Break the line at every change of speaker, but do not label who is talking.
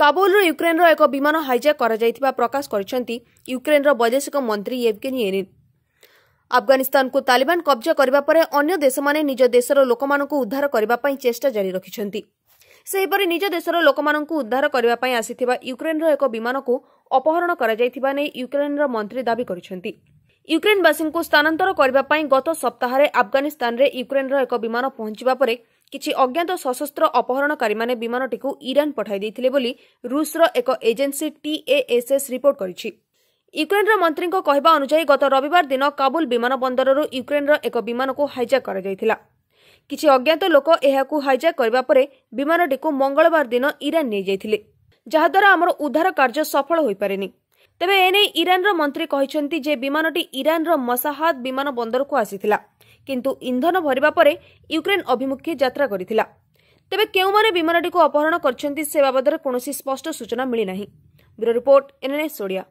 କାବୁଲରୁ ୟୁକ୍ରେନ୍ର
ଏକ ବିମାନ ହାଇଜାକ୍ କରାଯାଇଥିବା ପ୍ରକାଶ କରିଛନ୍ତି ୟୁକ୍ରେନ୍ର ବୈଦେଶିକ ମନ୍ତ୍ରୀ ୟେଭ୍କେନି ୟେରିନ୍ ଆଫଗାନିସ୍ତାନକୁ ତାଲିବାନ କବ୍ଜା କରିବା ପରେ ଅନ୍ୟ ଦେଶମାନେ ନିଜ ଦେଶର ଲୋକମାନଙ୍କୁ ଉଦ୍ଧାର କରିବା ପାଇଁ ଚେଷ୍ଟା ଜାରି ରଖିଛନ୍ତି ସେହିପରି ନିଜ ଦେଶର ଲୋକମାନଙ୍କୁ ଉଦ୍ଧାର କରିବା ପାଇଁ ଆସିଥିବା ୟୁକ୍ରେନ୍ର ଏକ ବିମାନକୁ ଅପହରଣ କରାଯାଇଥିବା ନେଇ ୟୁକ୍ରେନ୍ର ମନ୍ତ୍ରୀ ଦାବି କରିଛନ୍ତି ୟୁକ୍ରେନ୍ବାସୀଙ୍କୁ ସ୍ଥାନାନ୍ତର କରିବା ପାଇଁ ଗତ ସପ୍ତାହରେ ଆଫଗାନିସ୍ତାନରେ ୟୁକ୍ରେନ୍ର ଏକ ବିମାନ ପହଞ୍ଚିବା ପରେ କିଛି ଅଜ୍ଞାତ ସଶସ୍ତ ଅପହରଣକାରୀମାନେ ବିମାନଟିକୁ ଇରାନ୍ ପଠାଇ ଦେଇଥିଲେ ବୋଲି ରୁଷର ଏକ ଏଜେନ୍ସି ଟିଏଏସ୍ଏସ୍ ରିପୋର୍ଟ କରିଛି ୟୁକ୍ରେନ୍ର ମନ୍ତ୍ରୀଙ୍କ କହିବା ଅନୁଯାୟୀ ଗତ ରବିବାର ଦିନ କାବୁଲ ବିମାନ ବନ୍ଦରରୁ ୟୁକ୍ରେନ୍ର ଏକ ବିମାନକୁ ହାଇଜାକ୍ କରାଯାଇଥିଲା କିଛି ଅଜ୍ଞାତ ଲୋକ ଏହାକୁ ହାଇଜାକ୍ କରିବା ପରେ ବିମାନଟିକୁ ମଙ୍ଗଳବାର ଦିନ ଇରାନ୍ ନେଇଯାଇଥିଲେ ଯାହାଦ୍ୱାରା ଆମର ଉଦ୍ଧାର କାର୍ଯ୍ୟ ସଫଳ ହୋଇପାରେନି ତେବେ ଏନେଇ ଇରାନ୍ର ମନ୍ତ୍ରୀ କହିଛନ୍ତି ଯେ ବିମାନଟି ଇରାନ୍ର ମସାହାଦ ବିମାନ ବନ୍ଦରକୁ ଆସିଥିଲା କିନ୍ତୁ ଇନ୍ଧନ ଭରିବା ପରେ ୟୁକ୍ରେନ୍ ଅଭିମୁଖେ ଯାତ୍ରା କରିଥିଲା ତେବେ କେଉଁମାନେ ବିମାନଟିକୁ ଅପହରଣ କରିଛନ୍ତି ସେ ବାବଦରେ କୌଣସି ସ୍ପଷ୍ଟ ସୂଚନା
ମିଳିନାହିଁ